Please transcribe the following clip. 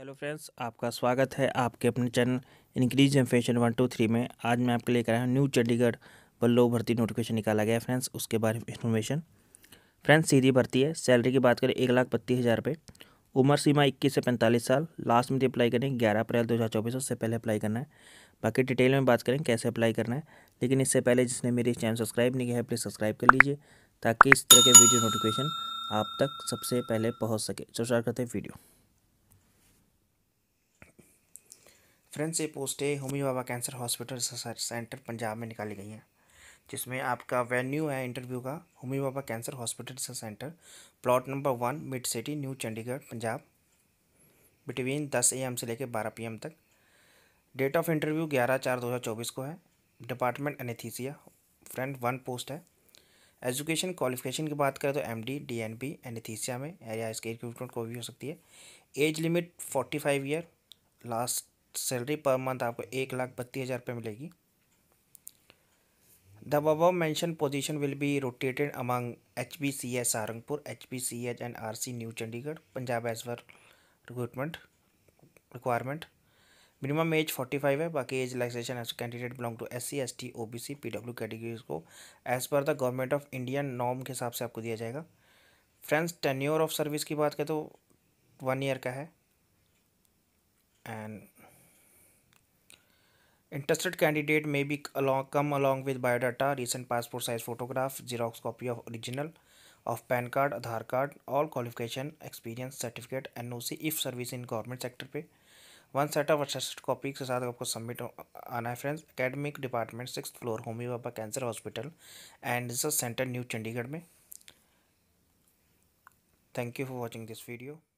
hello friends आपका स्वागत है आपके अपने channel increase in fashion one two three में आज मैं आपके लेकर आया हूँ न्यू चंडीगढ़ बल्लो भर्ती नोटिफिकेशन निकाला गया है फ्रेंड्स उसके बारे में इन्फॉर्मेशन फ्रेंड्स सीधी भर्ती है सैलरी की बात करें एक लाख बत्तीस हज़ार रुपये उम्र सीमा इक्कीस से पैंतालीस साल लास्ट में अप्लाई करें ग्यारह अप्रैल दो हज़ार चौबीस उससे पहले अप्लाई करना है बाकी डिटेल में बात करें कैसे अप्लाई करना है लेकिन इससे पहले जिसने मेरे चैनल सब्सक्राइब नहीं किया है प्लीज़ सब्सक्राइब कर लीजिए ताकि इस तरह के वीडियो नोटिफिकेशन आप तक सबसे पहले पहुँच सके चर्चा स्टार्ट करते हैं वीडियो फ्रेंड्स ये पोस्टें Homi Bhabha cancer hospital research centre Punjab में निकाली गई हैं जिसमें आपका वेन्यू है इंटरव्यू का Homi Bhabha cancer hospital research centre plot number one mid city new Chandigarh Punjab between दस ए एम से लेकर बारह पी एम तक डेट ऑफ इंटरव्यू ग्यारह चार दो हज़ार चौबीस को है department anaesthesia friend one post है एजुकेशन क्वालिफिकेशन की बात करें तो M D D N B anaesthesia में एरिया इसके रिक्रूटमेंट को भी हो सकती है age limit forty five year last salary per month आपको एक लाख बत्तीस हज़ार रुपये मिलेगी the above mention position will be rotated among H B C H Saharanpur H B C H and R C new Chandigarh Punjab as per recruitment requirement minimum age forty five है बाकी age relaxation as candidate belong to S C S T O B C P W categories को as per the government of India नॉम के हिसाब से आपको दिया जाएगा फ्रेंड्स टेन्योर ऑफ सर्विस की बात करें तो वन ईयर का है and Interested candidate may be along, come along with biodata, recent passport size photograph, Xerox copy of original of PAN card, Aadhaar card, all qualification, experience, certificate, NOC if service in government sector पे one set of attested copy के साथ आपको submit आना है friends academic department six floor Homi Bhabha cancer hospital and research centre new Chandigarh में thank you for watching this video